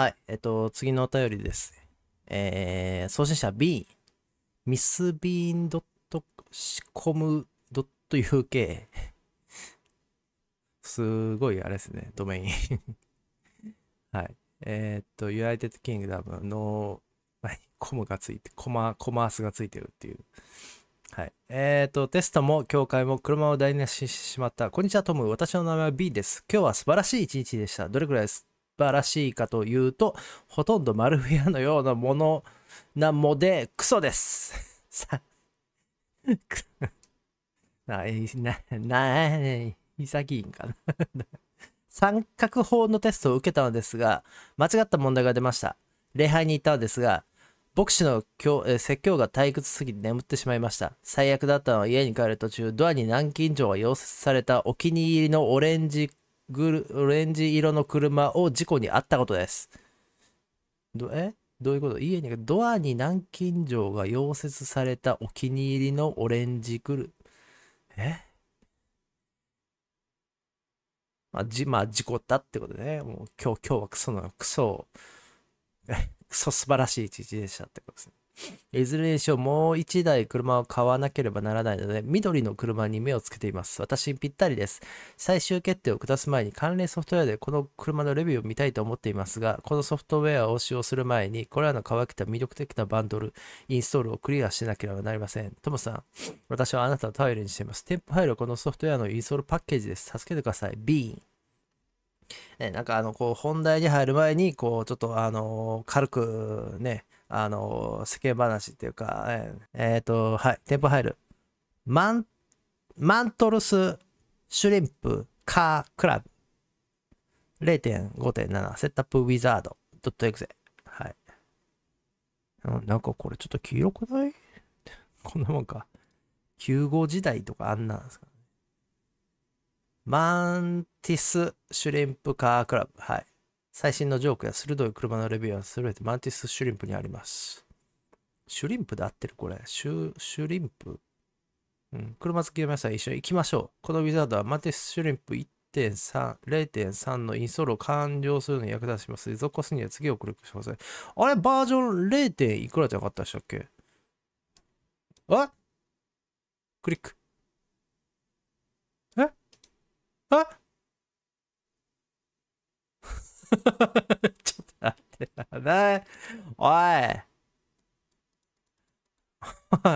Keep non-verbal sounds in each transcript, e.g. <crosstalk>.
はい。えっと、次のお便りです。えー、送信者 B、ミスビーン .com.uk。<laughs> すごい、あれですね、ドメイン <laughs> はい。えー、っと、United Kingdom の、コムがついて、コマ、コマースがついてるっていう。はい。えっ、と、テストも教会も車を台無ししてしまった。こんにちは、トム。私の名前は B です。今日は素晴らしい一日でした。どれくらいです晴らしいかというと、ほとんどマルフィアのようなものなもで、クソです。<laughs> さ、<laughs> な、な、な、いんかな <laughs> 三角法のテストを受けたのですが、間違った問題が出ました。礼拝に行ったのですが、牧師の教え説教が退屈すぎて眠ってしまいました。最悪だったのは家に帰る途中、ドアに南京錠が溶接されたお気に入りのオレンジグルオレンジ色の車を事故に遭ったことです。どえどういうこと家に、ドアに南京錠が溶接されたお気に入りのオレンジグル、えまあ、じ、まあ、事故ったってことでね。もう今日、今日はクソの、クソ、クソ素晴らしい一日でしたってことですね。いずれにしろもう1台車を買わなければならないので、緑の車に目をつけています。私にぴったりです。最終決定を下す前に関連ソフトウェアでこの車のレビューを見たいと思っていますが、このソフトウェアを使用する前に、これらの乾きた魅力的なバンドル、インストールをクリアしなければなりません。ともさん、私はあなたを頼りにしています。添付ファイルはこのソフトウェアのインストールパッケージです。助けてください。ビーン。ね、なんかあの、こう、本題に入る前に、こう、ちょっとあの軽くね、あの、世間話っていうか、えっ、ー、と、はい、テンポ入る。マン、マントルスシュリンプカークラブ0.5.7セットアップウィザードドットエグゼ。はい。なんかこれちょっと黄色くない <laughs> こんなもんか。95時代とかあんなんですかマンティスシュリンプカークラブ。はい。最新のジョークや鋭い車のレビューは全てマンティス・シュリンプにあります。シュリンプで合ってるこれ。シュ、シュリンプ。うん。車付きの皆さん一緒に行きましょう。このウィザードはマンティス・シュリンプ1.3、0.3のインストールを完了するのに役立ちます。続行するには次をクリックしますあれバージョン 0. 点いくらじゃなかったでしたっけあクリック。えあちょっと待ってな。お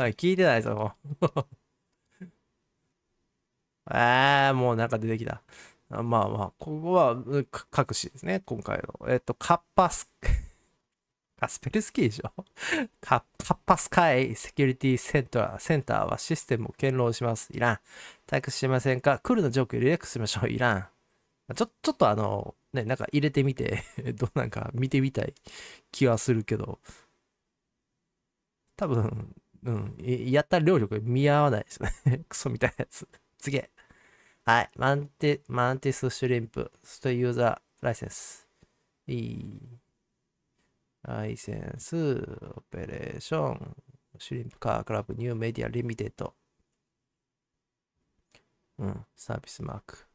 い。聞いてないぞ、え <laughs> ー、もうなんか出てきた。まあまあ、ここは各しですね、今回の。えっと、カッパス、<laughs> カスペルスキーでしょカッパスカイセキュリティセンター、センターはシステムを堅牢します。いらん。退屈しませんかクールなジョークリラックスしましょう。いらん。ちょ、ちょっとあの、ね、なんか入れてみて <laughs> どうなんか見てみたい気はするけど、多分、うん、やったら両力見合わないですね <laughs> クソみたいなやつ。次はい。マンテ、マンティスシュリンプ、ストユーザーライセンス。いい。ライセンス、オペレーション、シュリンプカークラブ、ニューメディア、リミテッド。うん、サービスマーク。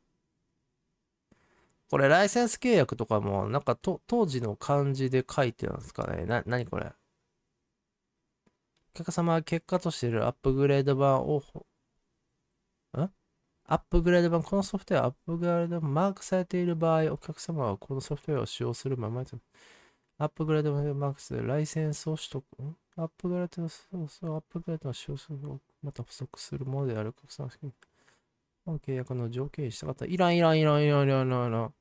これライセンス契約とかも、なんかと当時の漢字で書いてるんですかね。な、なにこれ。お客様は結果としているアップグレード版を、んアップグレード版、このソフトウェアアップグレード版マークされている場合、お客様はこのソフトウェアを使用するままで、アップグレード版マークする、ライセンスを取得、んアップグレード、そうそう、アップグレードを使用するまた不足するものであるお客様の契約の条件に従った。いらんいらんいらんいらんいらんいらん。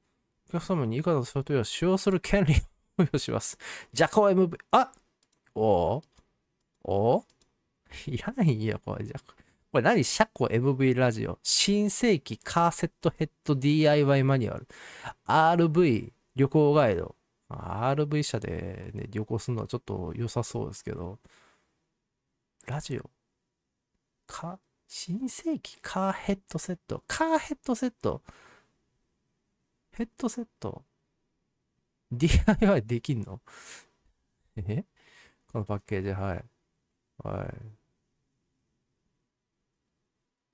お客様に以下のソフトウェアを使用する権利を付与します。ジャコ MV、あおおいらないよ、これじゃ。これ何シャコ MV ラジオ。新世紀カーセットヘッド DIY マニュアル。RV 旅行ガイド。RV 車で、ね、旅行するのはちょっと良さそうですけど。ラジオ。か、新世紀カーヘッドセット。カーヘッドセット。ヘッドセット ?DIY できんのえこのパッケージ、はい。は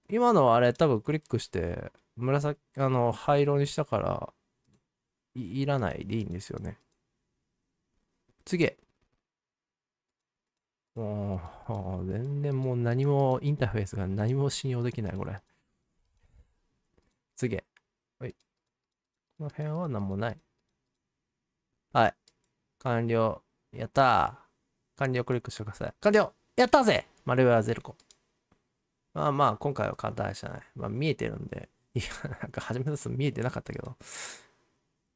い。今のあれ多分クリックして、紫、あの、灰色にしたから、いいらないでいいんですよね。次もう、全然もう何も、インターフェースが何も信用できない、これ。次この辺は何もない。はい。完了。やったー。完了クリックしてください。完了やったぜマルウェアゼルコ。まあまあ、今回は簡単でしたね。まあ見えてるんで。いや、なんか初めの見えてなかったけど。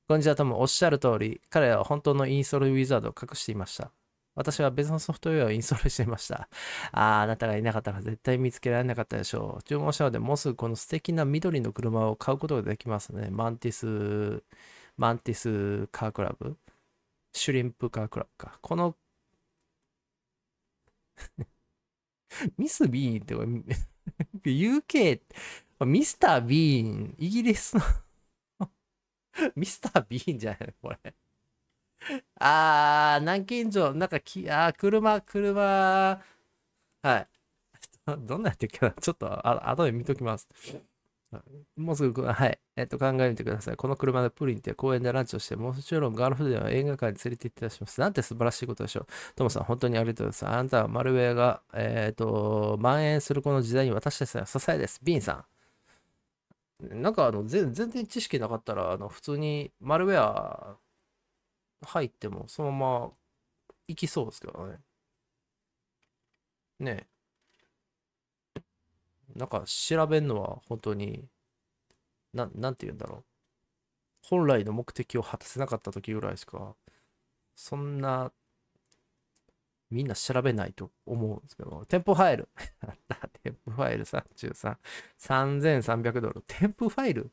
こんにちは、ともおっしゃる通り、彼らは本当のインストールウィザードを隠していました。私は別のソフトウェアをインストールしていました。ああなたがいなかったら絶対見つけられなかったでしょう。注文したので、もうすぐこの素敵な緑の車を買うことができますね。マンティス、マンティスカークラブシュリンプカークラブか。この <laughs> ミス・ビーンって、UK、ミスター・ビーン、イギリスのミスター・ビーンじゃないこれ <laughs> あー、南京錠、なんかき、あー、車、車、はい。<laughs> どんなやってるかなちょっと、あ、後で見ときます。もうすぐ、はい。えっと、考えてください。この車でプリンって公園でランチをして、もちろんガールフでは映画館に連れて行ってらっしゃいます。なんて素晴らしいことでしょう。トモさん、本当にありがとうございます。あなたはマルウェアが、えっ、ー、と、蔓延するこの時代に私たちは支えです。ビンさん。なんか、あの、全然知識なかったら、あの、普通にマルウェア入ってもそのまま行きそうですけどね。ねえ。なんか調べるのは本当に、な、なんて言うんだろう。本来の目的を果たせなかった時ぐらいしか、そんな、みんな調べないと思うんですけど、店舗ファイル。店 <laughs> 舗ファイル33。3300ドル。店舗ファイル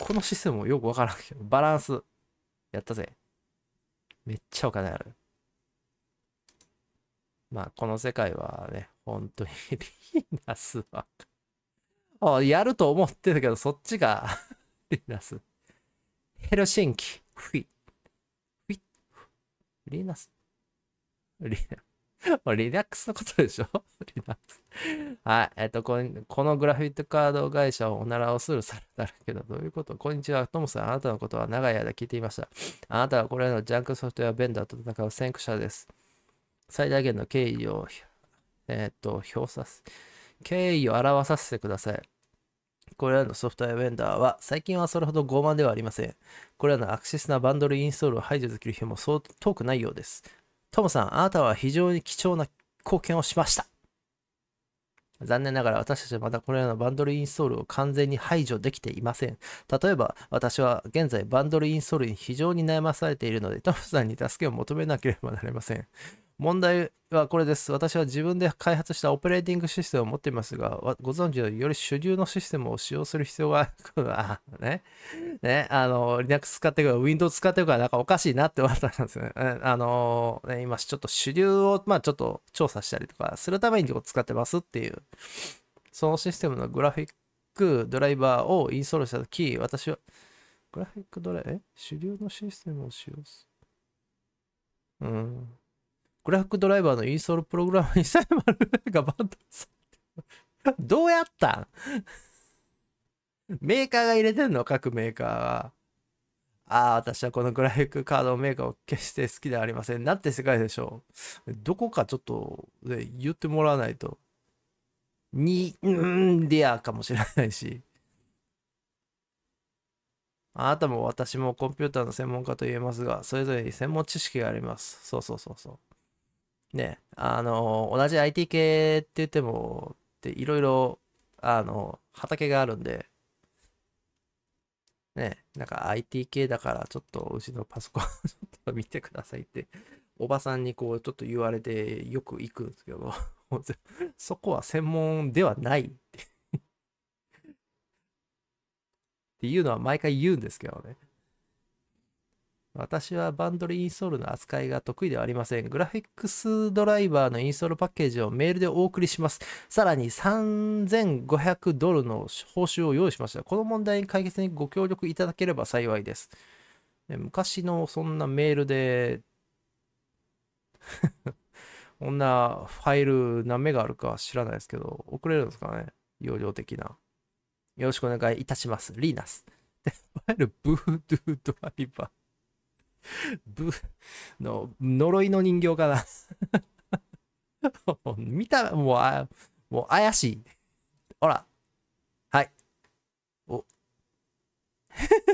このシステムもよくわからんけど、バランス。やったぜ。めっちゃお金ある。まあ、この世界はね、本当にリーナスはあ、やると思ってるけど、そっちが <laughs> リーナス。ヘルシンキ、フィ、フィ、リーナス。リーナス。<laughs> リラックスのことでしょ <laughs> リラックス。はい。えっとこ、このグラフィットカード会社をおならをするサラダだけど、どういうことこんにちは。トムさん、あなたのことは長い間聞いていました。あなたはこれらのジャンクソフトウェアベンダーと戦う先駆者です。最大限の敬意を、えっと、表さす。敬意を表させてください。これらのソフトウェアベンダーは最近はそれほど傲慢ではありません。これらのアクセスなバンドルインストールを排除できる日もそう遠くないようです。トムさん、あなたは非常に貴重な貢献をしました。残念ながら私たちはまだこれらのバンドルインストールを完全に排除できていません。例えば、私は現在バンドルインストールに非常に悩まされているので、トムさんに助けを求めなければなりません。問題はこれです。私は自分で開発したオペレーティングシステムを持っていますが、ご存知のより主流のシステムを使用する必要があるね。<laughs> ね、あの、Linux 使ってるから、Windows 使ってるから、なんかおかしいなって思ったんですよね。<laughs> あの、ね、今ちょっと主流を、まあちょっと調査したりとかするために使ってますっていう、そのシステムのグラフィックドライバーをインストールしたとき、私は、グラフィックドライバー、え主流のシステムを使用する。うん。グラフィックドライバーのインストールプログラムにサイバルがバンドされてどうやったんメーカーが入れてんの各メーカーは。ああ、私はこのグラフィックカードメーカーを決して好きではありません。なって世界でしょう。どこかちょっと、ね、言ってもらわないと。に、うんでやかもしれないし。あなたも私もコンピューターの専門家と言えますが、それぞれに専門知識があります。そうそうそうそう。ね、あの、同じ IT 系って言っても、っていろいろ、あの、畑があるんで、ね、なんか IT 系だからちょっとうちのパソコンちょっと見てくださいって、おばさんにこうちょっと言われてよく行くんですけど <laughs> そこは専門ではないってっていうのは毎回言うんですけどね。私はバンドルインストールの扱いが得意ではありません。グラフィックスドライバーのインストールパッケージをメールでお送りします。さらに3500ドルの報酬を用意しました。この問題解決にご協力いただければ幸いです。昔のそんなメールで <laughs> こんなファイル何目があるか知らないですけど、送れるんですかね容量的な。よろしくお願いいたします。リーナス。い <laughs> ファイルブードゥードライバー。ぶ、<laughs> の、呪いの人形かな <laughs> 見た、もう、あ、もう怪しい。ほら。はい。お。<laughs>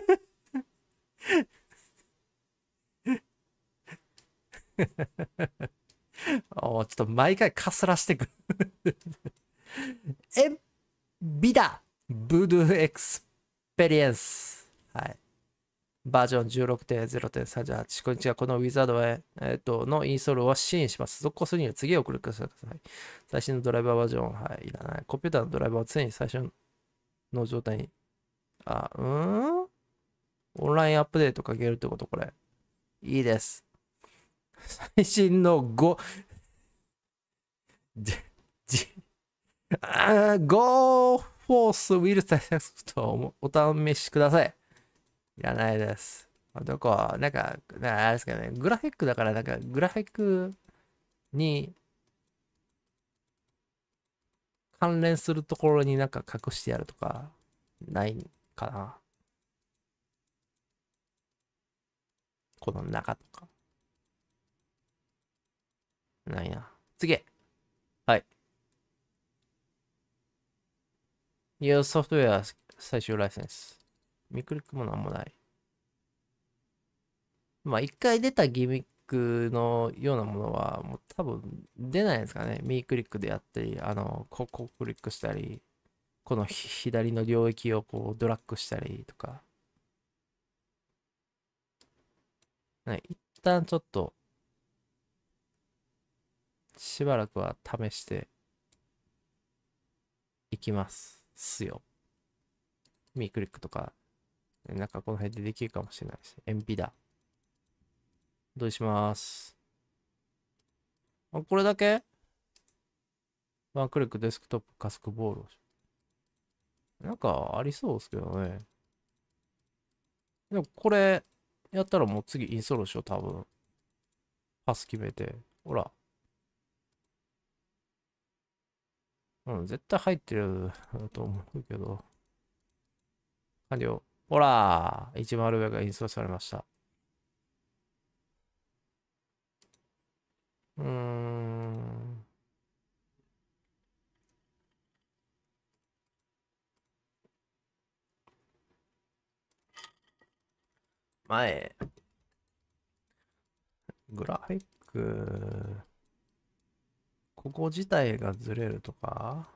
おちょっと毎回かすらしてくるえ、ビダブドゥエクスペリエンス。はい。バージョン16.0.38。こんにちは。このウィザードへ、えー、っと、のインストールを支援します。続行するには次をクリックしてください。最新のドライバーバージョン、はい、いらない。コンピューターのドライバーを常に最初の状態に。あ、うーんオンラインアップデートかけるってことこれ。いいです。最新の5 <laughs> じ、じ、あー、Go Force Will 対策とフお試しください。いらないです。どこ、なんか、なんかあれですけどね、グラフィックだから、なんか、グラフィックに関連するところになんか隠してやるとか、ないかな。この中とか。ないな。次はい。u ュー software 最終ライセンス。見クリックもなんもない。まあ、一回出たギミックのようなものは、もう多分出ないんですかね。右クリックでやったり、あの、ここクリックしたり、この左の領域をこうドラッグしたりとか。ね、一旦ちょっと、しばらくは試していきます。すよ。右クリックとかなんかこの辺でできるかもしれないです。鉛筆だ。どうしますあ、これだけワンクリックデスクトップカスクボールなんかありそうですけどね。でもこれやったらもう次インストールしよう、多分。パス決めて。ほら。うん、絶対入ってると思うけど。完了。ほら、一番上がインストールされました。うーん。前。グラフィック。ここ自体がずれるとか。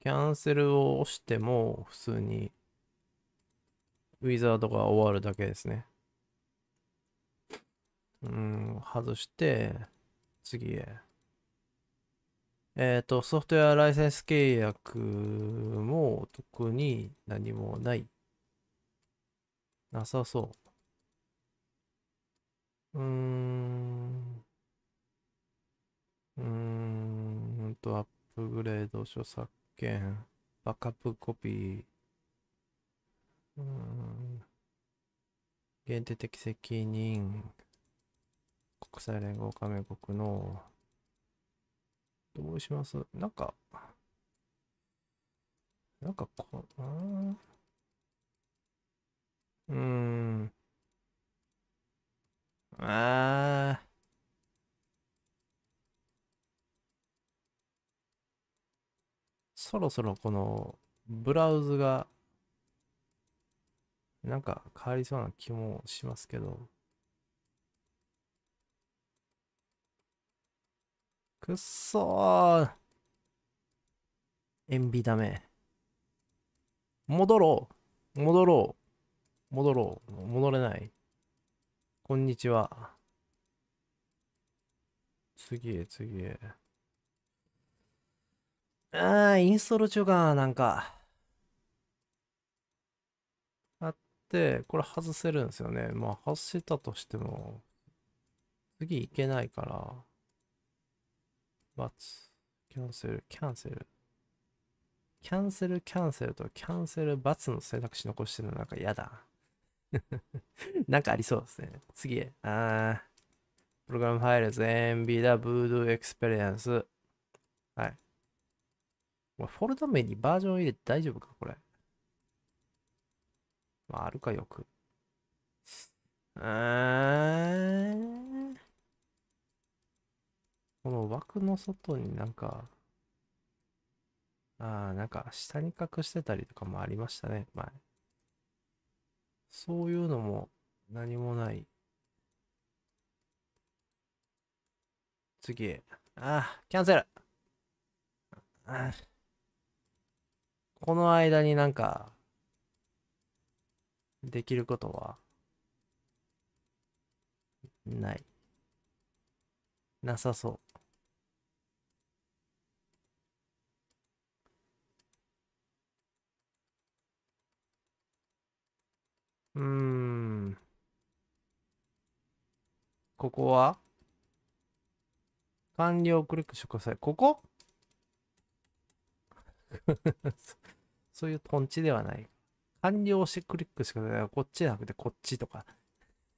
キャンセルを押しても、普通に、ウィザードが終わるだけですね。うん、外して、次へ。えっ、ー、と、ソフトウェアライセンス契約も特に何もない。なさそう。うーん。うーんと、アップグレード、著作権、バックアップコピー、うん、限定的責任、国際連合加盟国の、どうしますなんか、なんかこう、うーん。ああ。そろそろこのブラウズがなんか変わりそうな気もしますけど。くっそー塩ビダメ。戻ろう戻ろう戻ろう戻れない。こんにちは。次へ次へ。ああ、インストール中か、なんか。あって、これ外せるんですよね。まあ、外せたとしても、次いけないから。バツ、キャンセル、キャンセル。キャンセル、キャンセルと、キャンセル、バツの選択肢残してるのなんか嫌だ。<laughs> なんかありそうですね。次へ。ああ。プログラムファイル、全 b ダ、ブードゥエクスペリエンス。フォルダ名にバージョン入れて大丈夫かこれ。まあ、あるかよく。ー、この枠の外になんか、ああ、なんか下に隠してたりとかもありましたね、前。そういうのも何もない。次。ああ、キャンセル。ああ。この間になんか、できることは、ない。なさそう。うーん。ここは完了クリックしてください。ここ <laughs> そういうトンチではない。完了してクリックしかない。こっちじゃなくてこっちとか。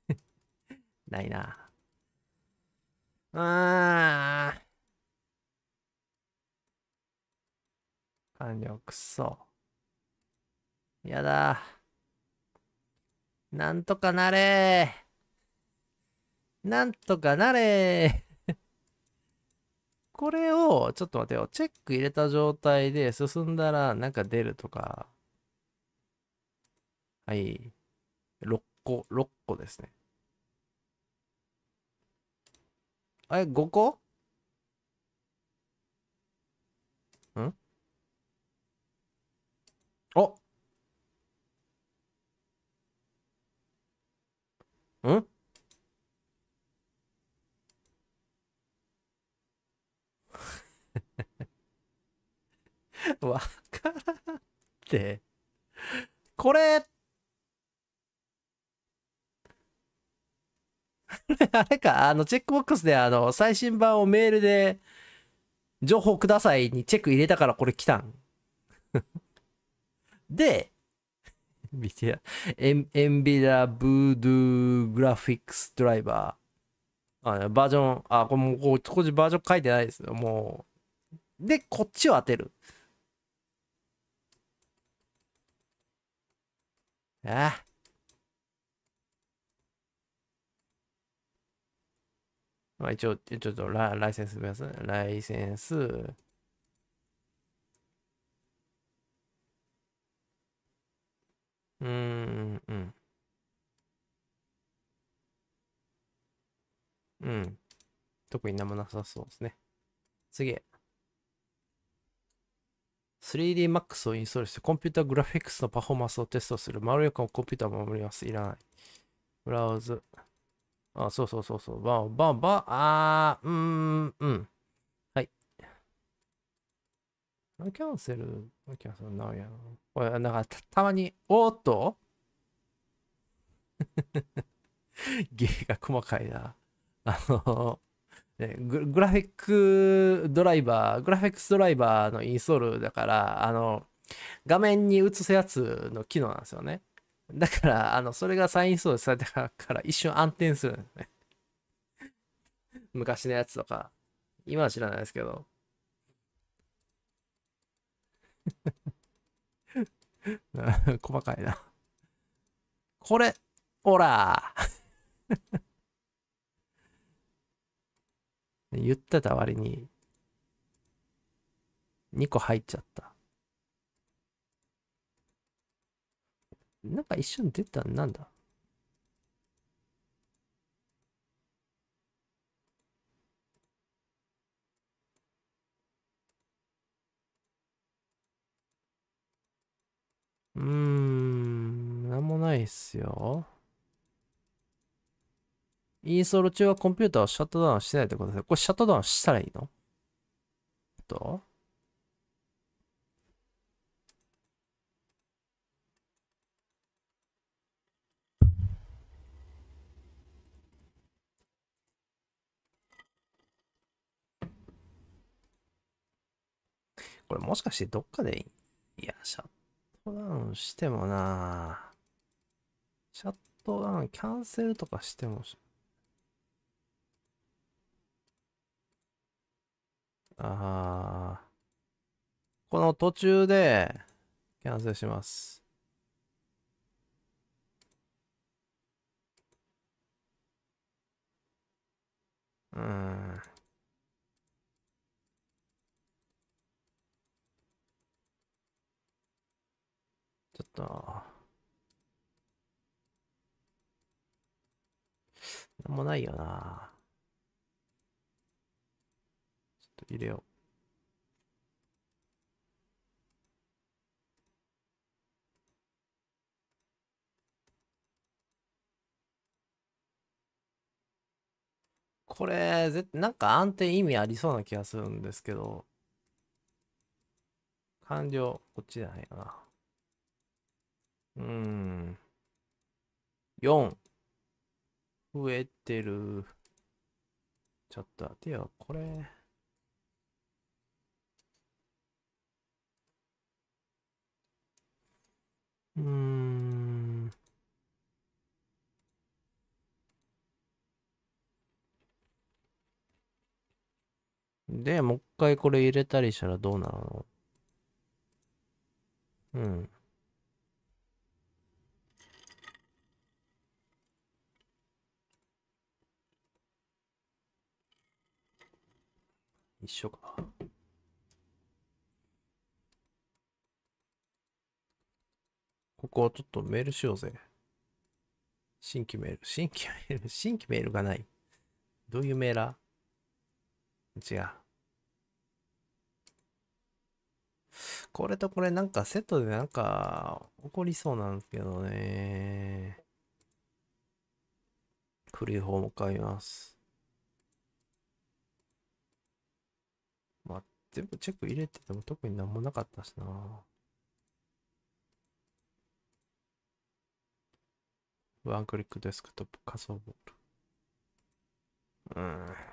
<laughs> ないな。あー。完了、くそ。やだ。なんとかなれなんとかなれこれを、ちょっと待てよ。チェック入れた状態で進んだら、なんか出るとか。はい。6個、6個ですね。あれ、5個んおん <laughs> わからんって。これ、<laughs> あれか、あの、チェックボックスで、あの、最新版をメールで、情報くださいにチェック入れたからこれ来たん。<laughs> で、見てや、エンビラブードゥグラフィックスドライバー。あバージョン、あ、これもう、こっちバージョン書いてないですよ、もう。で、こっちを当てる。ああ。まあ一応、ちょっとラライセンス見ます、ね、ライセンス。うん、うん。うん。特になもなさそうですね。次。3DMAX をインストールしてコンピュータグラフィックスのパフォーマンスをテストする。まろやかなコンピュータを守ります。いらない。ブラウズ。あ、そうそうそうそう。バンバンバン。あー、うーん、うん。はい。キャンセル、キャンセル、なおやこれ、なんかた、たまに、おーっとー <laughs> が細かいな。あのね、グラフィックドライバー、グラフィックスドライバーのインストールだから、あの、画面に映すやつの機能なんですよね。だから、あの、それが再インストールされてから一瞬暗転するんですね。<laughs> 昔のやつとか。今は知らないですけど。<laughs> 細かいな。これ、ほら言ってた割に、2個入っちゃった。なんか一瞬出た、なんだうーん、なんもないっすよ。インストール中はコンピューターをシャットダウンしてないってことです。これシャットダウンしたらいいのとこれもしかしてどっかでいや、シャットダウンしてもなシャットダウン、キャンセルとかしてもし、あこの途中で、キャンセルします。うん。ちょっと。なんもないよな。入れよう。これ、ぜなんか安定意味ありそうな気がするんですけど、完了、こっちじゃないかな。うーん。4。増えてる。ちょっと待てよ、これ。うん。で、もう一回これ入れたりしたらどうなるのうん。一緒か。ここはちょっとメールしようぜ。新規メール、新規メール、<laughs> 新規メールがない。どういうメーラー違う。これとこれなんかセットでなんか起こりそうなんですけどね。古い方も買います。まあ、全部チェック入れてても特になんもなかったしな。ワンクリックデスクトップ仮想ボール。うん。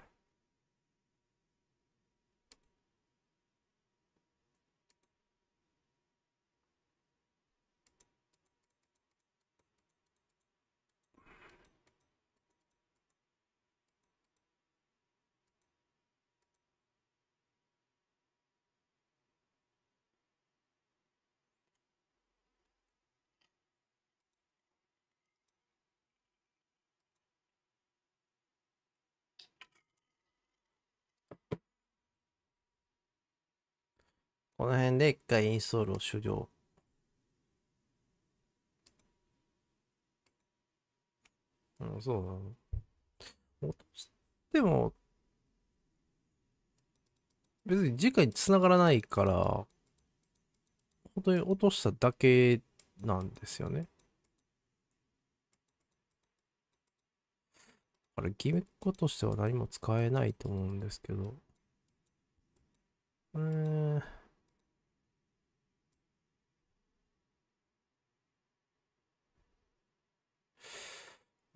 この辺で一回インストールを終了。うん、そうなの。落としても、別に次回に繋がらないから、本当に落としただけなんですよね。あれ、ギミックとしては何も使えないと思うんですけど。えー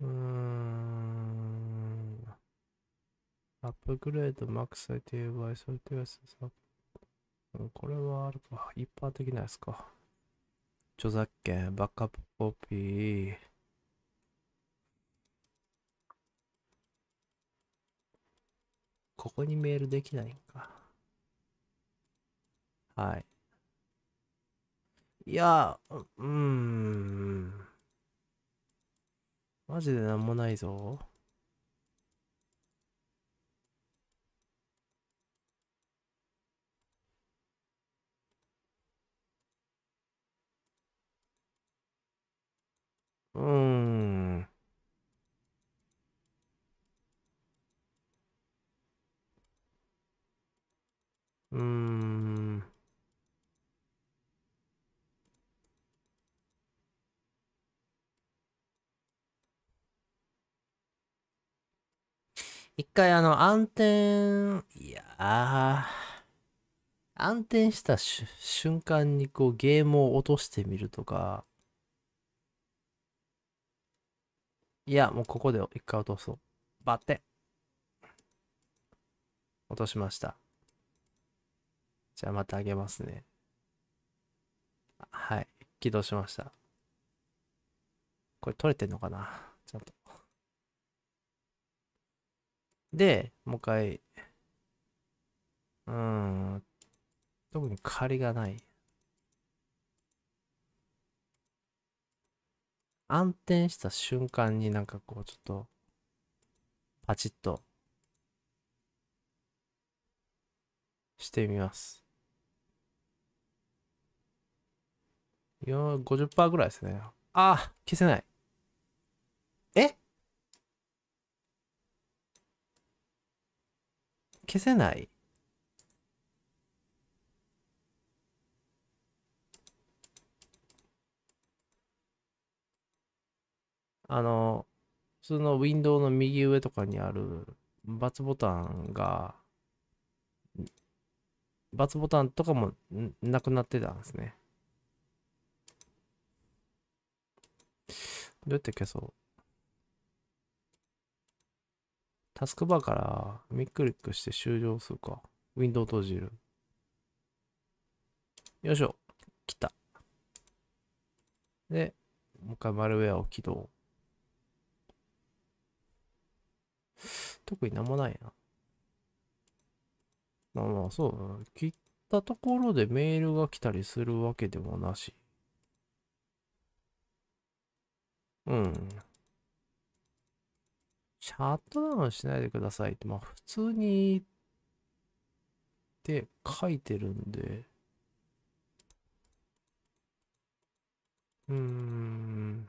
うーん。アップグレードマックス最低イソルティアスさ。うん、これはあるか。一般的なやつか。著作権、バックアップコピー。ここにメールできないんか。はい。いや、うーん。マジでなんもないぞ。うーん。うーん。一回あの、暗転、いやー、暗転した瞬間にこうゲームを落としてみるとか、いや、もうここで一回落とそう。バッテ落としました。じゃあまたあげますね。はい。起動しました。これ取れてんのかなちゃんと。で、もう一回、うん、特に借りがない。暗転した瞬間になんかこうちょっと、パチッと、してみます。50%ぐらいですね。ああ、消せない。え消せないあの、普通のウィンドウの右上とかにあるツボタンが、ツボタンとかもなくなってたんですね。どうやって消そうタスクバーから右クリックして終了するか。ウィンドウ閉じる。よいしょ。来た。で、もう一回マルウェアを起動。特になんもないな。まあまあ、そうだな。切ったところでメールが来たりするわけでもなし。うん。シャットダウンしないでくださいって、まあ普通にって書いてるんで、うーん、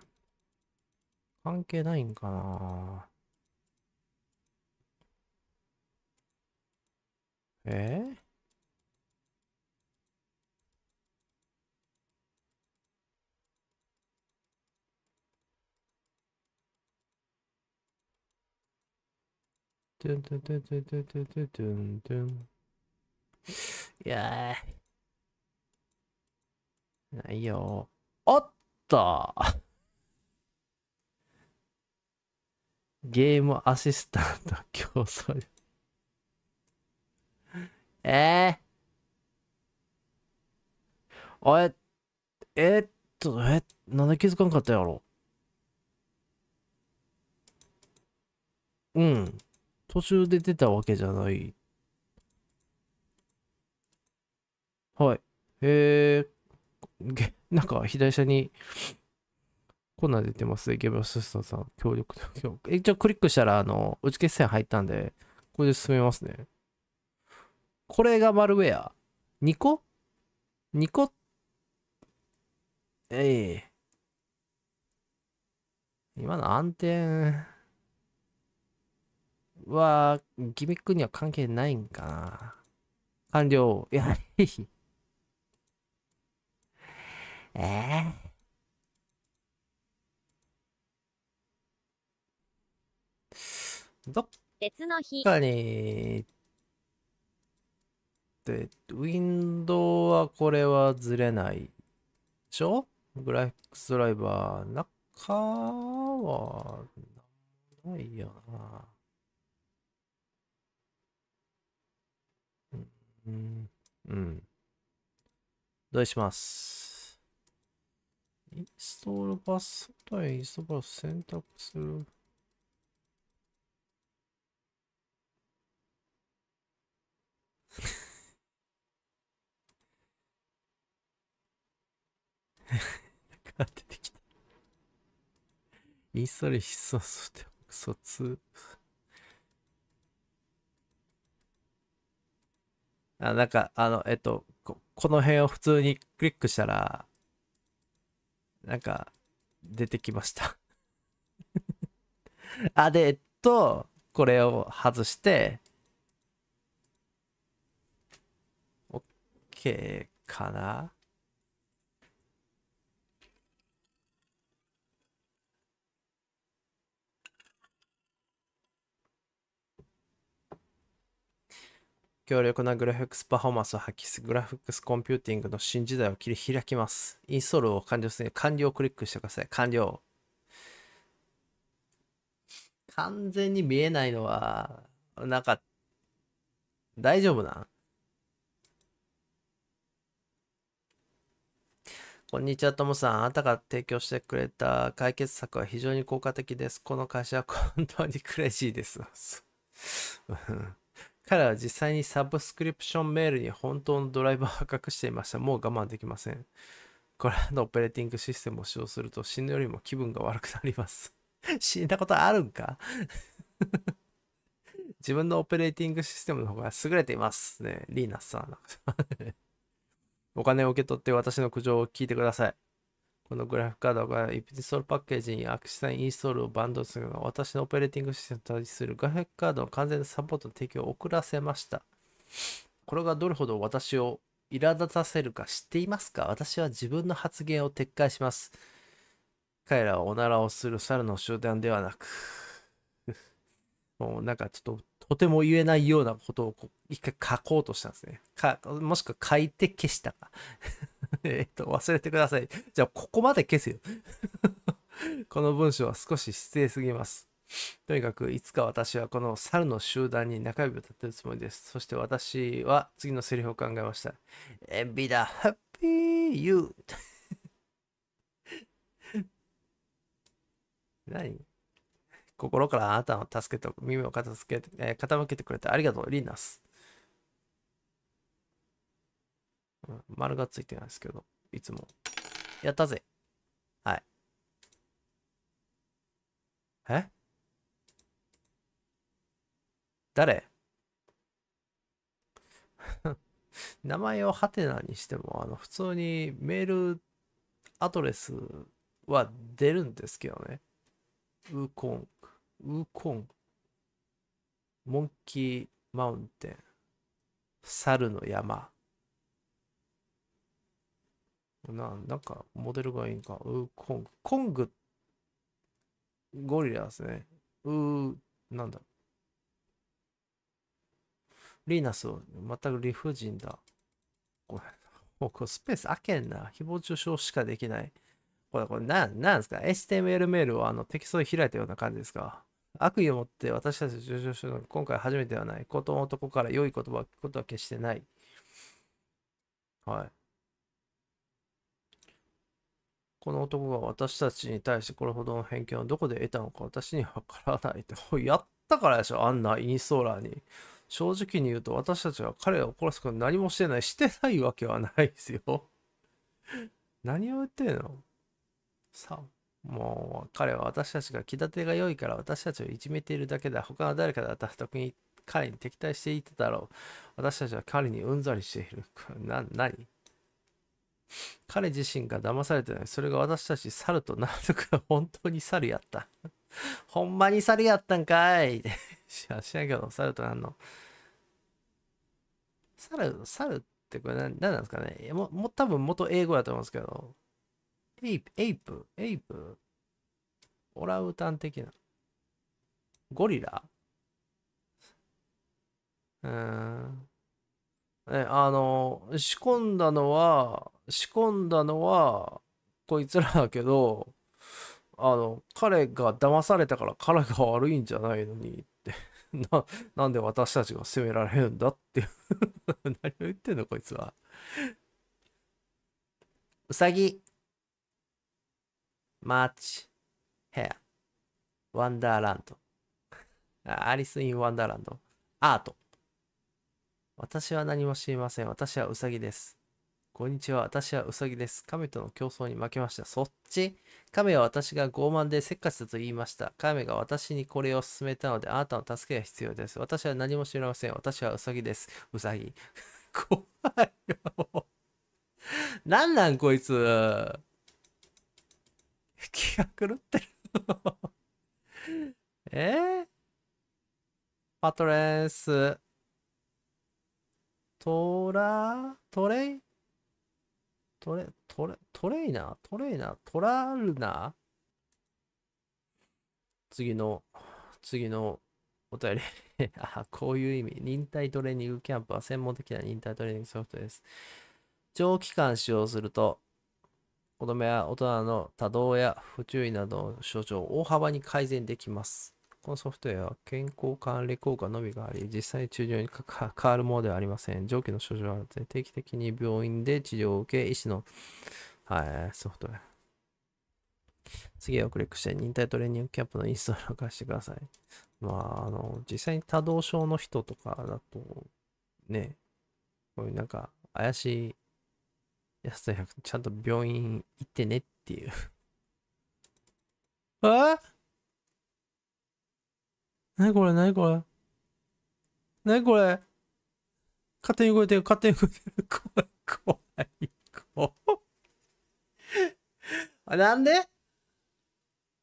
関係ないんかなえー、トゥントゥントゥントゥントゥントゥントゥントゥントゥン。いやー。ないよおっとゲームアシスタント競争。えー、え、えっと、え、なんで気づかんかったやろうん。途中で出たわけじゃない。はい。えー、なんか左下に、こんなん出てますね。ゲームシスターさん、協力と。一応クリックしたら、あの、打ち決戦入ったんで、これで進めますね。これがマルウェア。2個 ?2 個ええー、今の暗転。は、ギミックには関係ないんかな。完了。い <laughs> や、ええどっかに、で、ウィンドウはこれはずれないでしょグラフィックスドライバー、中は、ないよな。うん。うん。どうしますインストールパスとインストールパス選択する。<laughs> なんか出てきた。インストール必須ソフて、クソ2。あなんか、あの、えっとこ、この辺を普通にクリックしたら、なんか、出てきました <laughs> あ、で、えっと、これを外して、OK かな強力なグラフィックスパフォーマンスを発揮するグラフィックスコンピューティングの新時代を切り開きます。インストールを完了する完了をクリックしてください。完了。完全に見えないのは、なんか、大丈夫なこんにちは、ともさん。あなたが提供してくれた解決策は非常に効果的です。この会社は本当にクレいジーです。<laughs> 彼は実際にサブスクリプションメールに本当のドライバーを隠していました。もう我慢できません。これらのオペレーティングシステムを使用すると死ぬよりも気分が悪くなります。<laughs> 死んだことあるんか自分のオペレーティングシステムの方が優れています。ね、リーナさん。<laughs> お金を受け取って私の苦情を聞いてください。このグラフカードがエピソールパッケージにアクシサインインストールをバンドするのが私のオペレーティングシステムに対するグラフカードの完全なサポートの提供を遅らせました。これがどれほど私を苛立たせるか知っていますか私は自分の発言を撤回します。彼らはおならをする猿の集団ではなくもうなんかちょっととても言えないようなことを一回書こうとしたんですね。かもしくは書いて消したか <laughs> えっと、忘れてください。じゃあ、ここまで消すよ。<laughs> この文章は少し失礼すぎます。とにかく、いつか私はこの猿の集団に中指を立てるつもりです。そして私は次のセリフを考えました。エンビダ、ハッピーユー。<laughs> 何心からあなたの助けと耳を片付けて、え傾けてくれてありがとう、リーナス。うん、丸がついてないですけど、いつも。やったぜ。はい。え誰 <laughs> 名前をハテナにしても、あの、普通にメールアドレスは出るんですけどね。ウーコン、ウーコン、モンキーマウンテン、猿の山、な、なんか、モデルがいいんか。ウーコング。コング、ゴリラですね。うー、なんだ。リーナス、全く理不尽だ。これ、もうこれスペース開けんな。誹謗中傷しかできない。これ、これ、なん、なんですか ?HTML メールをあの適当に開いたような感じですか悪意を持って私たちを中傷するのは今回初めてではない。ことの男から良い言葉を聞くことは決してない。はい。この男が私たちに対してこれほどの偏見をどこで得たのか私にはわからないと。<laughs> やったからでしょ、あんなインストーラーに。正直に言うと私たちは彼を殺すこと何もしてない。してないわけはないですよ。<laughs> 何を言ってんのさあ、もう彼は私たちが気立てが良いから私たちをいじめているだけだ。他の誰かだったら特に彼に敵対していただろう。私たちは彼にうんざりしている。<laughs> な、何彼自身が騙されてない。それが私たち猿となるから本当に猿やった。ほんまに猿やったんかい。<laughs> 知らんけど、猿となんの。猿、猿ってこれ何何なんですかねもも多分元英語やと思うんですけど。エイプ、エイプ、エイプ。オラウタン的な。ゴリラうーん。え、あの、仕込んだのは、仕込んだのはこいつらだけどあの彼が騙されたから彼が悪いんじゃないのにって <laughs> ななんで私たちが責められるんだって <laughs> 何を言ってんのこいつはうさぎマーチヘアワンダーランドアリス・イン・ワンダーランドアート私は何も知りません私はうさぎですこんにちは。私はウサギです。亀との競争に負けました。そっち亀は私が傲慢でせっかちだと言いました。亀が私にこれを勧めたので、あなたの助けが必要です。私は何も知りません。私はウサギです。ウサギ。<laughs> 怖いよ、なんなん、こいつ。気が狂ってる <laughs> えー、パトレース。トラ、トレイトレ、トレ、トレイナートレイナートラルナー次の、次のお便り <laughs> あ、こういう意味。忍耐トレーニングキャンプは専門的な忍耐トレーニングソフトです。長期間使用すると、子供や大人の多動や不注意などの症状を大幅に改善できます。このソフトウェアは健康管理効果のみがあり、実際に治療に変わるものではありません。上記の症状は、ね、定期的に病院で治療を受け、医師の、はい、ソフトウェア。次をクリックして、忍耐トレーニングキャンプのインストールを貸してください。まあ、あの、実際に多動症の人とかだと、ね、こういうなんか、怪しいやつとちゃんと病院行ってねっていうえ <laughs> なにこれなにこれなにこれ勝手に動いてる、勝手に動いてる。怖い、怖い、怖い。あ、なんで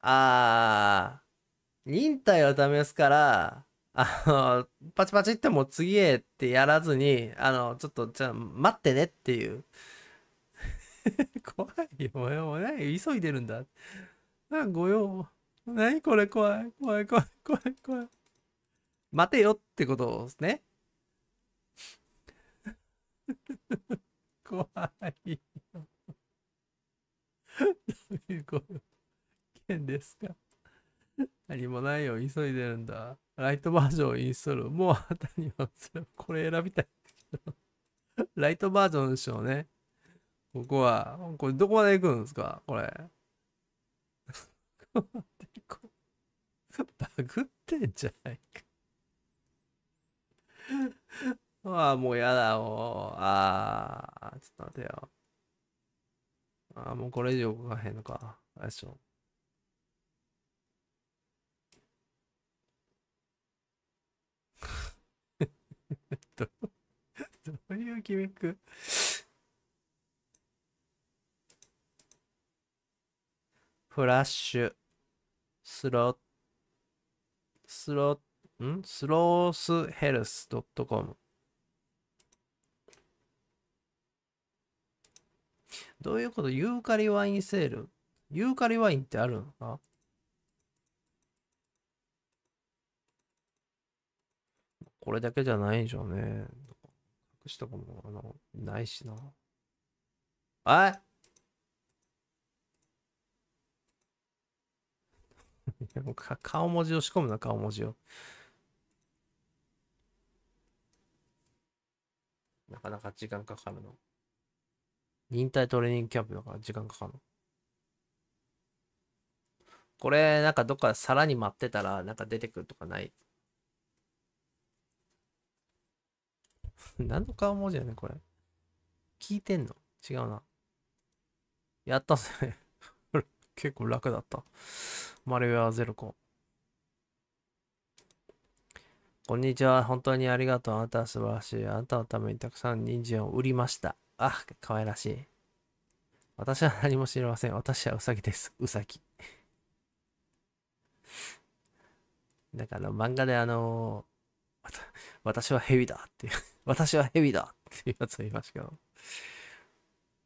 あー、忍耐を試すから、あの、パチパチってもう次へってやらずに、あの、ちょっと、じゃ待ってねっていう。<laughs> 怖いよ、もうね、急いでるんだ。なご用。何これ怖い怖い怖い怖い怖い。待てよってことですね。<laughs> 怖いよ。どういうこと件ですか何もないよ、急いでるんだ。ライトバージョンインストール。もうあたりはそれこれ選びたいライトバージョンでしょうね。ここは、これどこまで行くんですかこれ。<laughs> バグってんじゃないか <laughs> ああ、もうやだ、もう。ああ、ちょっと待てよ。ああ、もうこれ以上動かへんのか。よいしょ。<laughs> どういうギミックフラッシュ、スロット。スロ、んスロースヘルス .com。どういうことユーカリワインセールユーカリワインってあるのかこれだけじゃないんじゃうね。隠したかもな。ないしな。あい <laughs> もか顔文字を仕込むな、顔文字を。なかなか時間かかるの。忍耐トレーニングキャンプだから時間かかるの。これ、なんかどっか皿に待ってたら、なんか出てくるとかない <laughs> 何の顔文字やねこれ。聞いてんの違うな。やったっすね結構楽だった。マルウェアゼロコン。こんにちは。本当にありがとう。あなたは素晴らしい。あなたのためにたくさん人参を売りました。あ、可愛らしい。私は何も知りません。私はウサギです。ウサギ。だから漫画であのー、<laughs> 私はヘビだっていう、私はヘビだっていうやつを言いましたけど、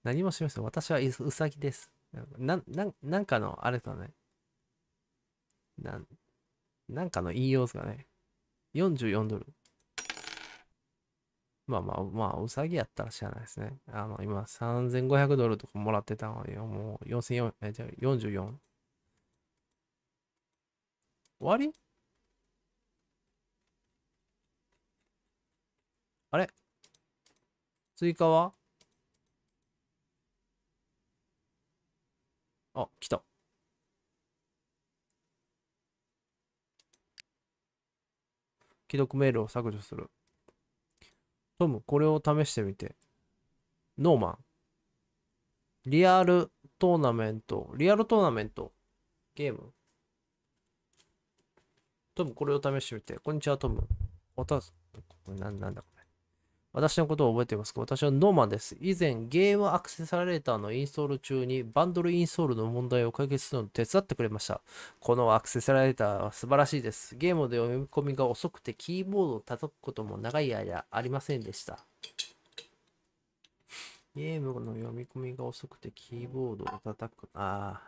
何もしません。私はウサギです。な、な、なんかの、あれだね。なん、なんかの言いようですかね。44ドル。まあまあ、まあ、うさぎやったら知らないですね。あの、今、3500ドルとかもらってたのに、もう、44、え、じゃあ、44。終わりあれ追加はあ、来た。既読メールを削除する。トム、これを試してみて。ノーマン。リアルトーナメント。リアルトーナメント。ゲーム。トム、これを試してみて。こんにちは、トム。おたす、これなんなんだ私のことを覚えていますか私はノーマンです。以前、ゲームアクセサレーターのインストール中にバンドルインストールの問題を解決するのを手伝ってくれました。このアクセサレーターは素晴らしいです。ゲームで読み込みが遅くてキーボードを叩くことも長い間ありませんでした。ゲームの読み込みが遅くてキーボードを叩く。あ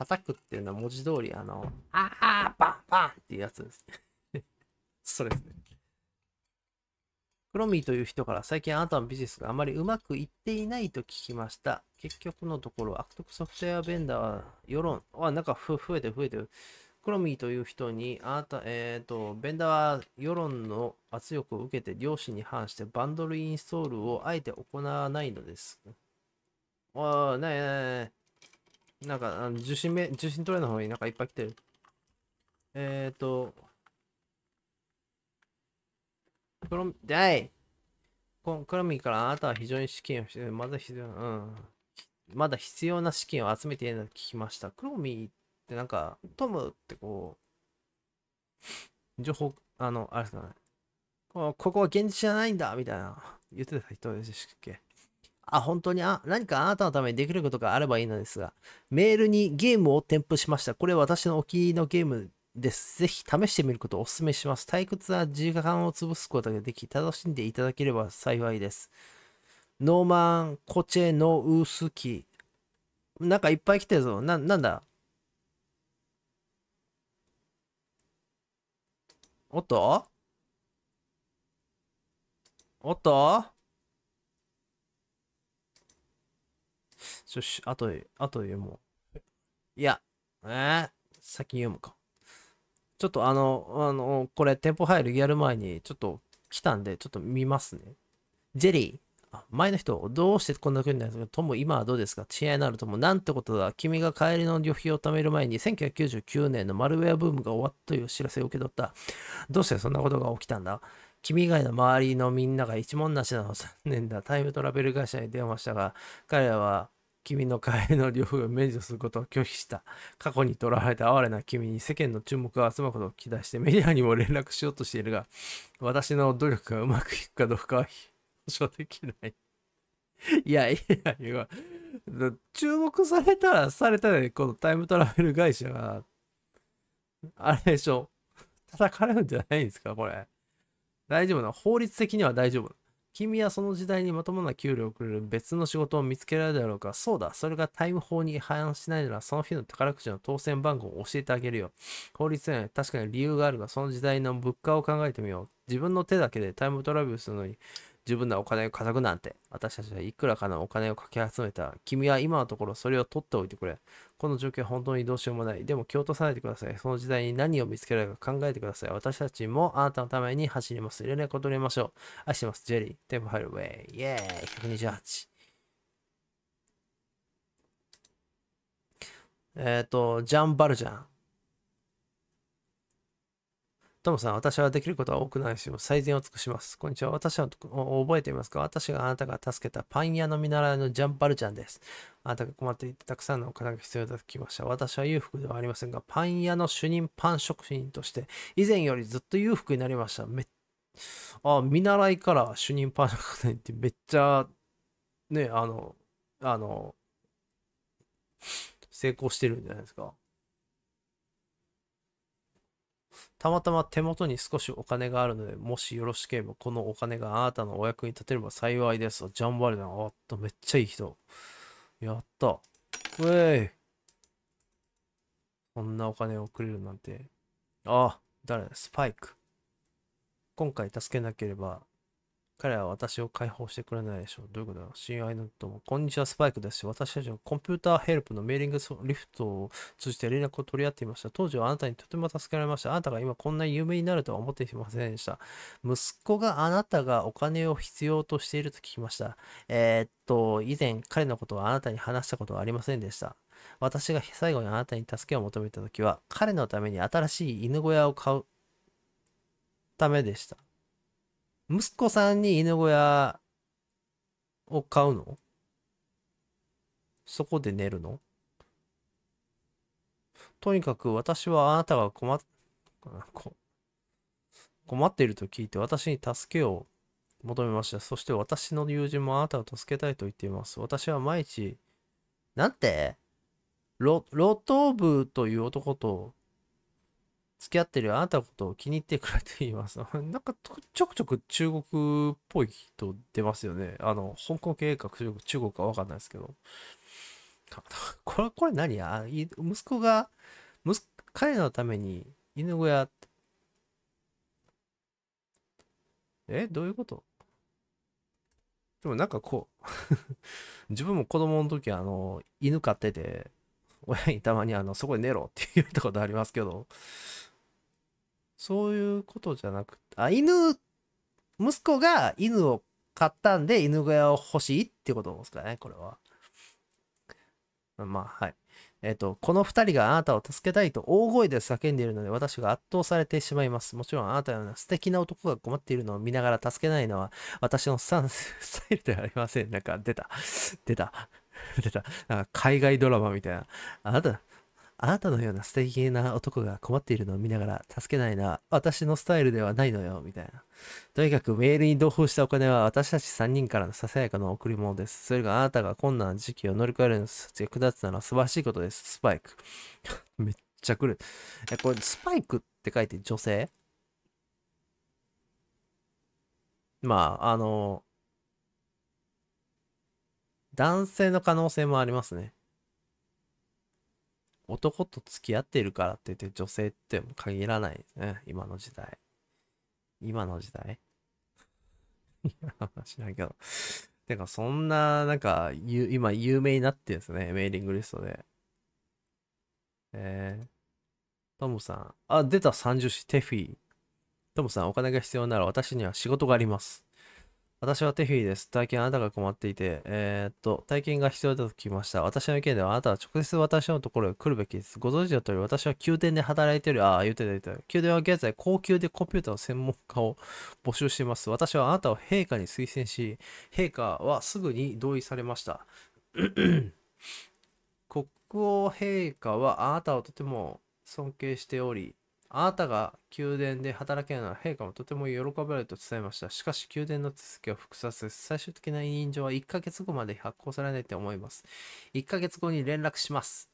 あ。叩くっていうのは文字通り、あの、ああ、バンバンっていうやつですね。<laughs> それですね。クロミーという人から最近あなたのビジネスがあまりうまくいっていないと聞きました。結局のところ、悪徳ソフトウェアベンダーは世論、あ、なんか増えて増えてる。クロミーという人に、あなた、えっ、ー、と、ベンダーは世論の圧力を受けて、両親に反してバンドルインストールをあえて行わないのです。ああ、ないないなんか、受信め、受信トレーの方になんかいっぱい来てる。えっ、ー、と、黒ロだいこ黒みからあなたは非常に資金を、まだ必要、うん。まだ必要な資金を集めているの聞きました。ミー。ってなんか、トムってこう、情報、あの、あれですかね。ここは現実じゃないんだみたいな、言ってた人でしたっけあ、本当にあ、何かあなたのためにできることがあればいいのですが、メールにゲームを添付しました。これ私のお気に入りのゲームです。ぜひ試してみることをお勧めします。退屈は時間を潰すことができ、楽しんでいただければ幸いです。ノーマン・コチェ・ノウスキ。なんかいっぱい来てるぞ。な、なんだおっとおっとよし、あと、あと読もう。いや、えー、先読むか。ちょっとあの、あの、これ、店舗入るやる前に、ちょっと来たんで、ちょっと見ますね。ジェリー。あ前の人、どうしてこんな風になるかトム、今はどうですか知り合いになるとも、なんてことだ。君が帰りの旅費を貯める前に、1999年のマルウェアブームが終わったという知らせを受け取った。どうしてそんなことが起きたんだ君以外の周りのみんなが一文なしなの <laughs> 残念だ。タイムトラベル会社に電話したが、彼らは君の会の両方を免除することを拒否した。過去にとらわれた哀れな君に世間の注目を集まることを期待してメディアにも連絡しようとしているが、私の努力がうまくいくかどうかは保証できない。いやいやいや、注目されたらされたで、このタイムトラベル会社が、あれでしょ、叩かれるんじゃないんですか、これ。大丈夫な法律的には大丈夫君はその時代にまともな給料をくれる別の仕事を見つけられるだろうかそうだ。それがタイム法に違反しないなら、その日の宝くじの当選番号を教えてあげるよ。法律には確かに理由があるが、その時代の物価を考えてみよう。自分の手だけでタイムトラベルするのに、十分なお金を稼ぐなんて。私たちはいくらかのお金をかき集めた。君は今のところそれを取っておいてくれ。この状況は本当にどうしようもない。でも気を落とさないでください。その時代に何を見つけられるか考えてください。私たちもあなたのために走ります。い連絡を取りましょう。愛してます。ジェリー。テンポハイルウェイ。イェーイ !128。えっ、ー、と、ジャン・バルジャン。トムさん、私はできることは多くないし、最善を尽くします。こんにちは。私は覚えていますか私があなたが助けたパン屋の見習いのジャンバルちゃんです。あなたが困っていてたくさんのお金が必要だと聞きました。私は裕福ではありませんが、パン屋の主任パン職人として、以前よりずっと裕福になりました。めあ、見習いから主任パン職人ってめっちゃ、ね、あの、あの、成功してるんじゃないですか。たまたま手元に少しお金があるので、もしよろしければ、このお金があなたのお役に立てれば幸いです。ジャンバルダン。あっと、めっちゃいい人。やった。ウェイ。こんなお金をくれるなんて。ああ、誰スパイク。今回助けなければ彼は私を解放してくれないでしょう。どういうことだ親愛のとも、こんにちは、スパイクです。私たちはコンピューターヘルプのメーリングリフトを通じて連絡を取り合っていました。当時はあなたにとても助けられました。あなたが今こんな有名になるとは思っていませんでした。息子があなたがお金を必要としていると聞きました。えー、っと、以前彼のことはあなたに話したことはありませんでした。私が最後にあなたに助けを求めた時は、彼のために新しい犬小屋を買うためでした。息子さんに犬小屋を買うのそこで寝るのとにかく私はあなたが困っ、困っていると聞いて私に助けを求めました。そして私の友人もあなたを助けたいと言っています。私は毎日、なんてロ、ロトーブという男と付き合ってるあなたのことを気に入ってくれています。<laughs> なんかちょくちょく中国っぽい人出ますよね。あの、香港系か中国かわかんないですけど。<laughs> これ、これ何や息子が、息彼のために犬小屋えどういうことでもなんかこう <laughs> 自分も子供の時あの、犬飼ってて、親にたまにあの、そこで寝ろって言ったことありますけど、そういうことじゃなくて、あ、犬、息子が犬を買ったんで犬小屋を欲しいってことですかね、これは。まあ、はい。えっ、ー、と、この2人があなたを助けたいと大声で叫んでいるので私が圧倒されてしまいます。もちろんあなたのような素敵な男が困っているのを見ながら助けないのは私のスタンス、スタイルではありません。なんか出た。出た。出た。なんか海外ドラマみたいな。あなた、あなたのような素敵な男が困っているのを見ながら助けないな。私のスタイルではないのよ、みたいな。とにかくメールに同封したお金は私たち3人からのささやかな贈り物です。それがあなたが困難な時期を乗り越えるの役立つなら素晴らしいことです。スパイク。<laughs> めっちゃ来る。え、これスパイクって書いて女性まあ、あの、男性の可能性もありますね。男と付き合ってるからって言って女性って限らないですね。今の時代。今の時代いや、知らんけど。てか、そんな、なんか、今、有名になってるんですね。メーリングリストで。えー、トムさん。あ、出た30子、テフィ。トムさん、お金が必要なら私には仕事があります。私はテフィです。最近あなたが困っていて、えー、っと、体験が必要だと聞きました。私の意見では、あなたは直接私のところへ来るべきです。ご存知の通り、私は宮殿で働いている、ああ、言ってた言ってた。宮殿は現在、高級でコンピューターの専門家を募集しています。私はあなたを陛下に推薦し、陛下はすぐに同意されました。<clears throat> 国王陛下はあなたをとても尊敬しており、あなたが宮殿で働けるなら陛下もとても喜ばれると伝えました。しかし宮殿の続きを複雑です。最終的な委任状は1ヶ月後まで発行されないと思います。1ヶ月後に連絡します。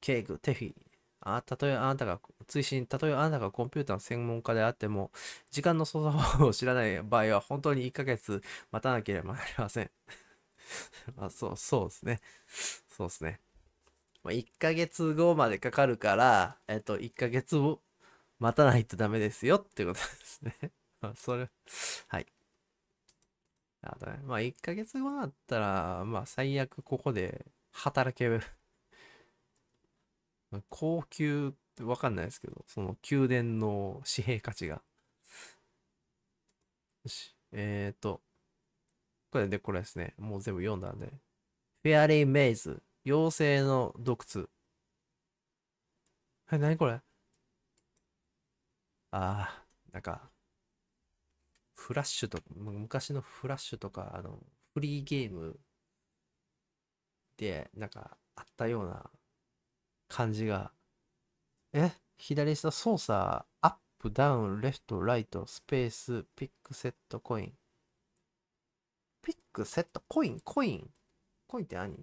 ケイグ、テフィ。あ、たとえあなたが、追伸、たとえあなたがコンピューターの専門家であっても、時間の操作方法を知らない場合は、本当に1ヶ月待たなければなりません。あ、そう、そうですね。そうですね。まあ、1ヶ月後までかかるから、えっと、1ヶ月後、待たないとダメですよってことですね <laughs> まあ、それはい。あとね、まあ1ヶ月後だったら、まあ最悪ここで働ける <laughs> 高級ってわかんないですけど、その宮殿の紙幣価値が。よし。えっ、ー、と。これで、これですね。もう全部読んだんで。フェアリーメイズ。妖精の洞窟。え、なにこれああ、なんか、フラッシュとか、昔のフラッシュとか、あの、フリーゲームで、なんか、あったような感じが、え左下操作、アップ、ダウン、レフト、ライト、スペース、ピック、セット、コイン。ピック、セット、コイン、コイン。コインって何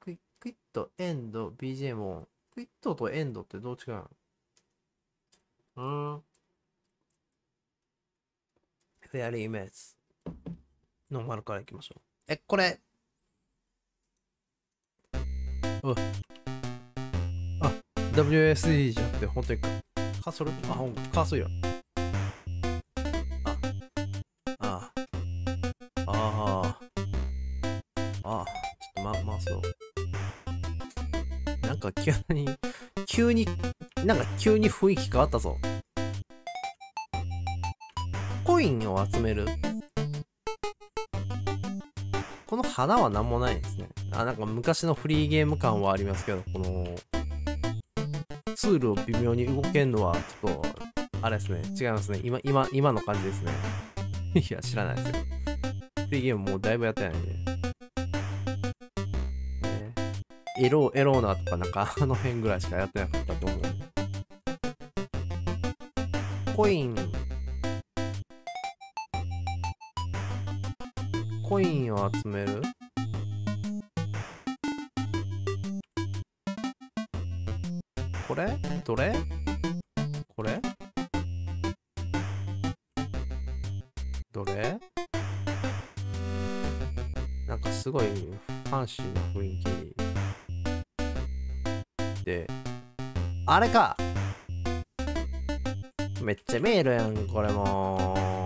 クイックイット、エンド、BGM オン。クイットとエンドってどう違うのうん。フェアリーメイツ。ノーマルからいきましょう。え、これ。うあ、WSE じゃなくて、本当にカーソルあ、ほんカーソルや。あ、ああ、ああ、ああ、ちょっとま、ま回そう。なんか急に、急に、なんか急に雰囲気変わったぞ。コインを集める。この花は何もないですね。あ、なんか昔のフリーゲーム感はありますけど、この、ツールを微妙に動けんのは、ちょっと、あれですね。違いますね。今、今、今の感じですね。<laughs> いや、知らないですよ。フリーゲームもうだいぶやってないんで。ね、エロー、エローナとか、なんか <laughs> あの辺ぐらいしかやってなかったと思う。コイン集めるこれどれこれどれなんかすごいファンシーな雰囲気であれかめっちゃ見えるやんこれも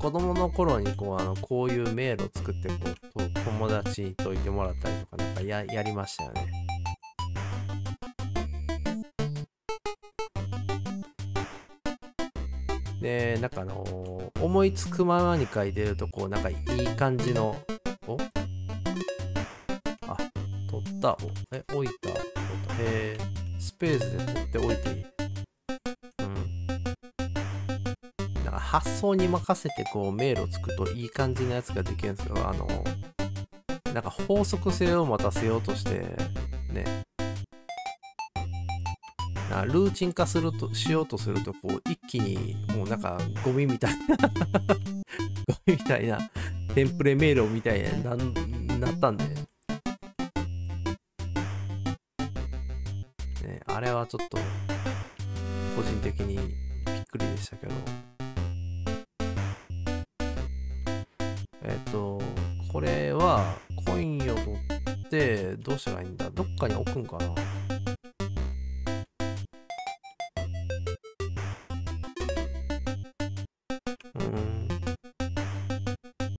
子供の頃にこうあのこういう迷路を作ってこう友達といてもらったりとかなんかややりましたよね。でなんかあのー、思いつくままに書いてるとこうなんかいい感じのおあ取ったおえ置いたえスペースで取っておいていい発想に任せてこう迷路つくといい感じのやつができるんですよあのなんか法則性をまたせようとしてねなルーチン化するとしようとするとこう一気にもうなんかゴミみたいな <laughs> ゴミみたいなテンプレ迷路みたいにななったんで、ね、あれはちょっと個人的にびっくりでしたけどコインを取ってどうしたらいいんだどっかに置くんかな